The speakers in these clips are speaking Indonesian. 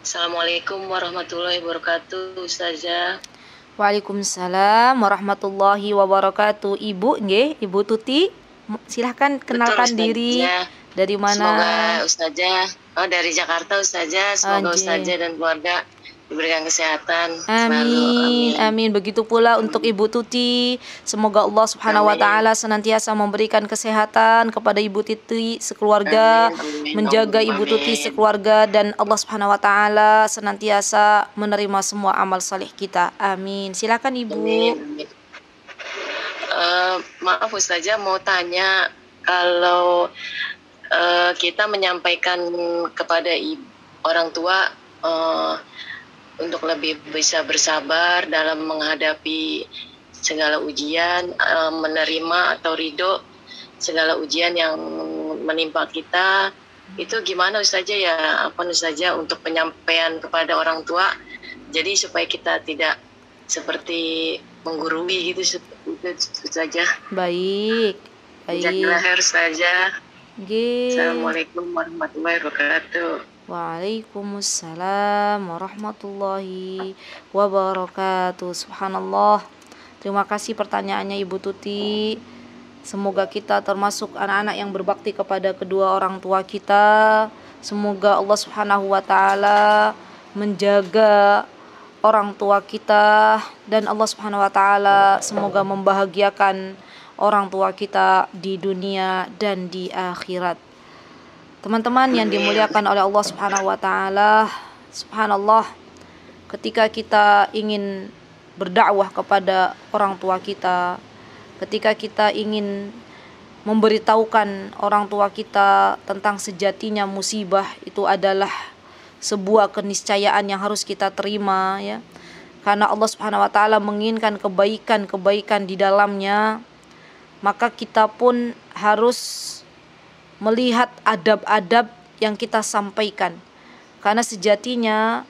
Assalamualaikum warahmatullahi wabarakatuh, Ustazah. Waalaikumsalam warahmatullahi wabarakatuh. Ibu nge, Ibu Tuti, silahkan kenalkan Betul, diri. Dari mana? Semoga Ustazah, oh dari Jakarta Ustazah. Semoga Anjir. Ustazah dan keluarga diberikan kesehatan amin. selalu. Amin. Amin. Begitu pula amin. untuk Ibu Tuti. Semoga Allah Subhanahu wa taala senantiasa memberikan kesehatan kepada Ibu Tuti sekeluarga, amin. Amin. menjaga Ibu Tuti sekeluarga dan Allah Subhanahu wa taala senantiasa menerima semua amal soleh kita. Amin. Silakan Ibu. Amin. amin. Uh, maaf Ustazah mau tanya kalau uh, kita menyampaikan kepada ibu, orang tua uh, untuk lebih bisa bersabar dalam menghadapi segala ujian, eh, menerima atau ridho segala ujian yang menimpa kita. Itu gimana saja ya, apa saja untuk penyampaian kepada orang tua, jadi supaya kita tidak seperti menggurui gitu itu saja. Baik. Baik. Jazakallah saja. Assalamualaikum warahmatullahi wabarakatuh. Waalaikumsalam warahmatullahi wabarakatuh. Subhanallah. Terima kasih pertanyaannya Ibu Tuti. Semoga kita termasuk anak-anak yang berbakti kepada kedua orang tua kita. Semoga Allah Subhanahu wa taala menjaga orang tua kita dan Allah Subhanahu wa taala semoga membahagiakan orang tua kita di dunia dan di akhirat. Teman-teman yang dimuliakan oleh Allah Subhanahu wa taala, subhanallah ketika kita ingin berdakwah kepada orang tua kita, ketika kita ingin memberitahukan orang tua kita tentang sejatinya musibah itu adalah sebuah keniscayaan yang harus kita terima ya. Karena Allah Subhanahu wa taala menginginkan kebaikan-kebaikan di dalamnya, maka kita pun harus melihat adab-adab yang kita sampaikan. Karena sejatinya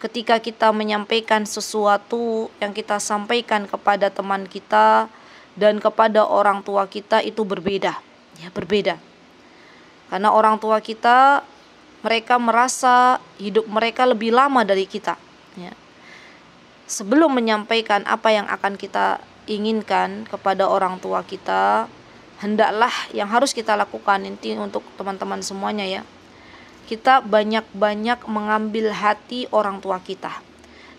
ketika kita menyampaikan sesuatu yang kita sampaikan kepada teman kita dan kepada orang tua kita itu berbeda. Ya, berbeda. Karena orang tua kita mereka merasa hidup mereka lebih lama dari kita. Ya. Sebelum menyampaikan apa yang akan kita inginkan kepada orang tua kita, hendaklah yang harus kita lakukan inti untuk teman-teman semuanya ya kita banyak-banyak mengambil hati orang tua kita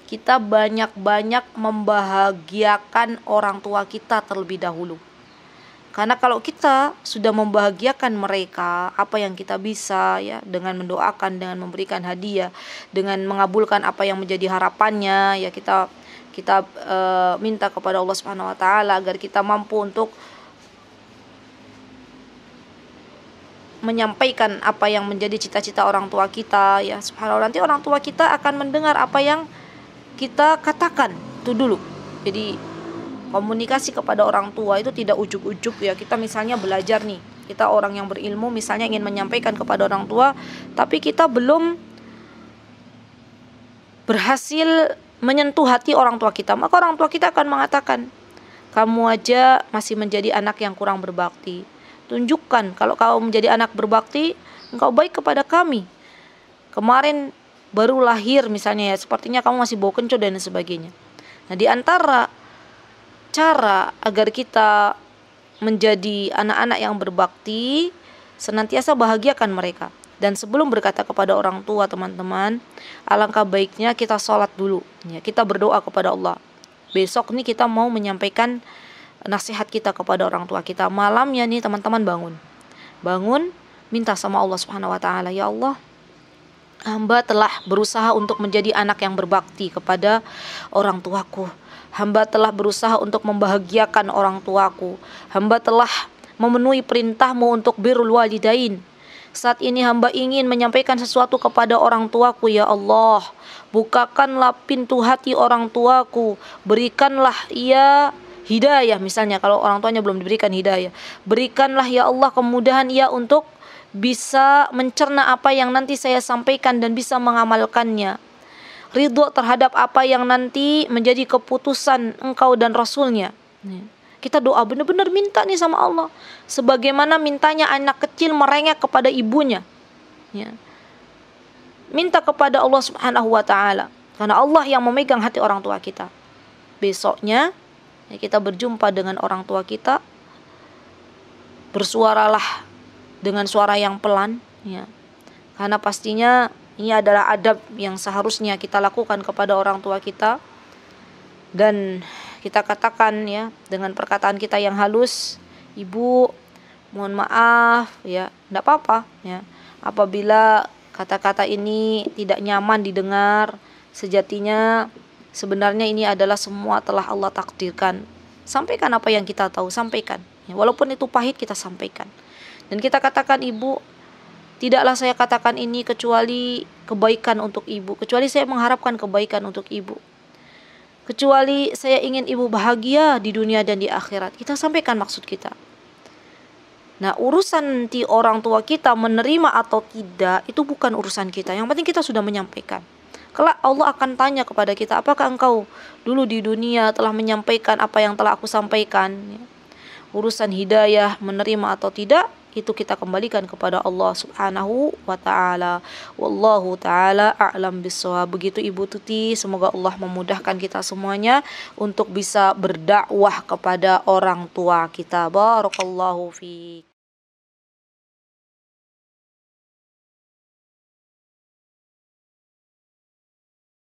kita banyak-banyak membahagiakan orang tua kita terlebih dahulu karena kalau kita sudah membahagiakan mereka apa yang kita bisa ya dengan mendoakan dengan memberikan hadiah dengan mengabulkan apa yang menjadi harapannya ya kita kita e, minta kepada Allah Subhanahu wa taala agar kita mampu untuk menyampaikan apa yang menjadi cita-cita orang tua kita ya subhanallah nanti orang tua kita akan mendengar apa yang kita katakan itu dulu jadi komunikasi kepada orang tua itu tidak ujuk-ujuk ya kita misalnya belajar nih kita orang yang berilmu misalnya ingin menyampaikan kepada orang tua tapi kita belum berhasil menyentuh hati orang tua kita maka orang tua kita akan mengatakan kamu aja masih menjadi anak yang kurang berbakti Tunjukkan kalau kau menjadi anak berbakti, engkau baik kepada kami. Kemarin baru lahir misalnya ya, sepertinya kamu masih bau kencur dan sebagainya. Nah, di antara cara agar kita menjadi anak-anak yang berbakti, senantiasa bahagiakan mereka. Dan sebelum berkata kepada orang tua teman-teman, alangkah baiknya kita sholat dulu, ya, kita berdoa kepada Allah. Besok nih kita mau menyampaikan nasihat kita kepada orang tua kita. Malamnya nih teman-teman bangun. Bangun, minta sama Allah Subhanahu wa taala, ya Allah, hamba telah berusaha untuk menjadi anak yang berbakti kepada orang tuaku. Hamba telah berusaha untuk membahagiakan orang tuaku. Hamba telah memenuhi perintahmu untuk birul walidain. Saat ini hamba ingin menyampaikan sesuatu kepada orang tuaku ya Allah. Bukakanlah pintu hati orang tuaku. Berikanlah ia hidayah misalnya kalau orang tuanya belum diberikan hidayah berikanlah ya Allah kemudahan ia untuk bisa mencerna apa yang nanti saya sampaikan dan bisa mengamalkannya ridho terhadap apa yang nanti menjadi keputusan engkau dan rasulnya ya. kita doa benar-benar minta nih sama Allah sebagaimana mintanya anak kecil merengek kepada ibunya ya minta kepada Allah Subhanahu wa taala karena Allah yang memegang hati orang tua kita besoknya ya, kita berjumpa dengan orang tua kita bersuaralah dengan suara yang pelan ya karena pastinya ini adalah adab yang seharusnya kita lakukan kepada orang tua kita dan kita katakan ya dengan perkataan kita yang halus ibu mohon maaf ya tidak apa-apa ya apabila kata-kata ini tidak nyaman didengar sejatinya Sebenarnya ini adalah semua telah Allah takdirkan. Sampaikan apa yang kita tahu, sampaikan. Ya, walaupun itu pahit kita sampaikan. Dan kita katakan ibu, tidaklah saya katakan ini kecuali kebaikan untuk ibu, kecuali saya mengharapkan kebaikan untuk ibu. Kecuali saya ingin ibu bahagia di dunia dan di akhirat. Kita sampaikan maksud kita. Nah, urusan nanti orang tua kita menerima atau tidak itu bukan urusan kita. Yang penting kita sudah menyampaikan. Kelak Allah akan tanya kepada kita, apakah engkau dulu di dunia telah menyampaikan apa yang telah aku sampaikan? Urusan hidayah, menerima atau tidak, itu kita kembalikan kepada Allah Subhanahu wa taala. Wallahu taala a'lam bissawab. Begitu Ibu Tuti, semoga Allah memudahkan kita semuanya untuk bisa berdakwah kepada orang tua kita. Barakallahu fiik.